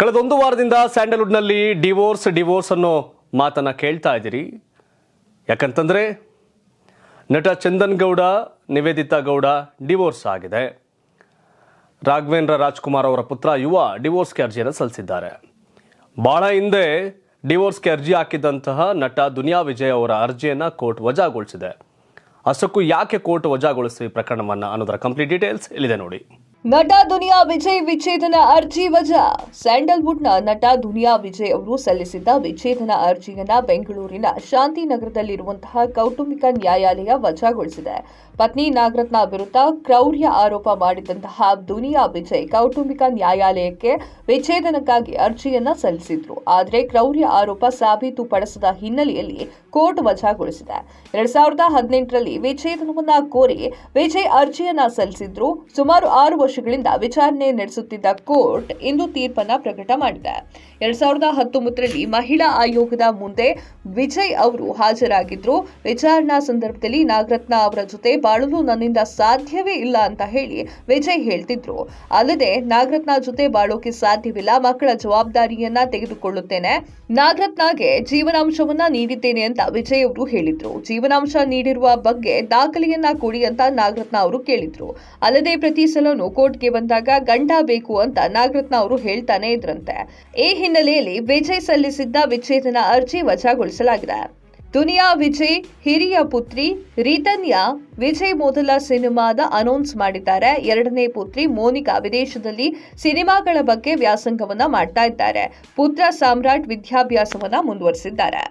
ಕಳೆದೊಂದು ವಾರದಿಂದ ಸ್ಯಾಂಡಲ್ವುಡ್ನಲ್ಲಿ divorce divorce ಅನ್ನೋ ಮಾತನ್ನು ಕೇಳ್ತಾ ಇದ್ದೀರಿ ಯಾಕಂತಂದರೆ ನಟ ಚಂದನ್ ಗೌಡ ನಿವೇದಿತಾ ಗೌಡ ಡಿವೋರ್ಸ್ ಆಗಿದೆ ರಾಘವೇಂದ್ರ ರಾಜ್ಕುಮಾರ್ ಅವರ ಪುತ್ರ ಯುವ ಡಿವೋರ್ಸ್ಗೆ ಅರ್ಜಿಯನ್ನು ಸಲ್ಲಿಸಿದ್ದಾರೆ ಭಾಳ ಹಿಂದೆ ಡಿವೋರ್ಸ್ಗೆ ಅರ್ಜಿ ಹಾಕಿದಂತಹ ನಟ ದುನಿಯಾ ವಿಜಯ್ ಅವರ ಅರ್ಜಿಯನ್ನು ಕೋರ್ಟ್ ವಜಾಗೊಳಿಸಿದೆ ಅಷ್ಟಕ್ಕೂ ಯಾಕೆ ಕೋರ್ಟ್ ವಜಾಗೊಳಿಸಿ ಪ್ರಕರಣವನ್ನು ಅನ್ನೋದರ ಕಂಪ್ಲೀಟ್ ಡೀಟೇಲ್ಸ್ ಇಲ್ಲಿದೆ ನೋಡಿ ನಟ ದುನಿಯಾ ವಿಜಯ್ ವಿಚ್ಛೇದನ ಅರ್ಜಿ ವಜಾ ಸ್ಯಾಂಡಲ್ವುಡ್ನ ನಟ ದುನಿಯಾ ವಿಜಯ್ ಅವರು ಸಲ್ಲಿಸಿದ್ದ ವಿಚ್ಛೇದನ ಅರ್ಜಿಯನ್ನ ಬೆಂಗಳೂರಿನ ಶಾಂತಿನಗರದಲ್ಲಿರುವಂತಹ ಕೌಟುಂಬಿಕ ನ್ಯಾಯಾಲಯ ವಜಾಗೊಳಿಸಿದೆ ಪತ್ನಿ ನಾಗರತ್ನ ವಿರುದ್ಧ ಕ್ರೌರ್ಯ ಆರೋಪ ಮಾಡಿದಂತಹ ದುನಿಯಾ ವಿಜಯ್ ಕೌಟುಂಬಿಕ ನ್ಯಾಯಾಲಯಕ್ಕೆ ವಿಚ್ಛೇದನಕ್ಕಾಗಿ ಅರ್ಜಿಯನ್ನ ಸಲ್ಲಿಸಿದ್ರು ಆದರೆ ಕ್ರೌರ್ಯ ಆರೋಪ ಸಾಬೀತುಪಡಿಸದ ಹಿನ್ನೆಲೆಯಲ್ಲಿ ಕೋರ್ಟ್ ವಜಾಗೊಳಿಸಿದೆ ಎರಡ್ ಸಾವಿರದ ಹದಿನೆಂಟರಲ್ಲಿ ವಿಚ್ಛೇದನವನ್ನ ಕೋರಿ ವಿಜಯ್ ಅರ್ಜಿಯನ್ನ ಸಲ್ಲಿಸಿದ್ರು ಸುಮಾರು ಆರು ವರ್ಷ ವರ್ಷಗಳಿಂದ ವಿಚಾರಣೆ ನಡೆಸುತ್ತಿದ್ದ ಕೋರ್ಟ್ ಇಂದು ತೀರ್ಪನ್ನು ಪ್ರಕಟ ಮಾಡಿದೆ ಎರಡ್ ಸಾವಿರದ ಹತ್ತೊಂಬತ್ತರಲ್ಲಿ ಮಹಿಳಾ ಆಯೋಗದ ಮುಂದೆ ವಿಜಯ್ ಅವರು ಹಾಜರಾಗಿದ್ರು ವಿಚಾರಣಾ ಸಂದರ್ಭದಲ್ಲಿ ನಾಗರತ್ನ ಅವರ ಜೊತೆ ಬಾಳಲು ನನ್ನಿಂದ ಸಾಧ್ಯವೇ ಇಲ್ಲ ಅಂತ ಹೇಳಿ ವಿಜಯ್ ಹೇಳ್ತಿದ್ರು ಅಲ್ಲದೆ ನಾಗರತ್ನ ಜೊತೆ ಬಾಳೋಕೆ ಸಾಧ್ಯವಿಲ್ಲ ಮಕ್ಕಳ ಜವಾಬ್ದಾರಿಯನ್ನ ತೆಗೆದುಕೊಳ್ಳುತ್ತೇನೆ ನಾಗರತ್ನಗೆ ಜೀವನಾಂಶವನ್ನ ನೀಡಿದ್ದೇನೆ ಅಂತ ವಿಜಯ್ ಅವರು ಹೇಳಿದ್ರು ಜೀವನಾಂಶ ನೀಡಿರುವ ಬಗ್ಗೆ ದಾಖಲೆಯನ್ನ ಕೊಡಿ ಅಂತ ನಾಗರತ್ನ ಅವರು ಕೇಳಿದ್ರು ಅಲ್ಲದೆ ಪ್ರತಿ ಸಲನೂ ಕೋರ್ಟ್ಗೆ ಬಂದಾಗ ಗಂಡ ಬೇಕು ಅಂತ ನಾಗರತ್ನ ಅವರು ಹೇಳ್ತಾನೆ ಇದ್ರಂತೆ ಈ ಹಿನ್ನೆಲೆಯಲ್ಲಿ ವಿಜಯ್ ಸಲ್ಲಿಸಿದ್ದ ವಿಚ್ಛೇದನ ಅರ್ಜಿ ವಜಾಗೊಳಿಸಲಾಗಿದೆ ದುನಿಯಾ ವಿಜಯ್ ಹಿರಿಯ ಪುತ್ರಿ ರೀತನ್ಯಾ ವಿಜಯ್ ಮೊದಲ ಸಿನಿಮಾದ ಅನೌನ್ಸ್ ಮಾಡಿದ್ದಾರೆ ಎರಡನೇ ಪುತ್ರಿ ಮೋನಿಕಾ ವಿದೇಶದಲ್ಲಿ ಸಿನಿಮಾಗಳ ಬಗ್ಗೆ ವ್ಯಾಸಂಗವನ್ನ ಮಾಡ್ತಾ ಇದ್ದಾರೆ ಪುತ್ರ ಸಾಮ್ರಾಟ್ ವಿದ್ಯಾಭ್ಯಾಸವನ್ನ ಮುಂದುವರಿಸಿದ್ದಾರೆ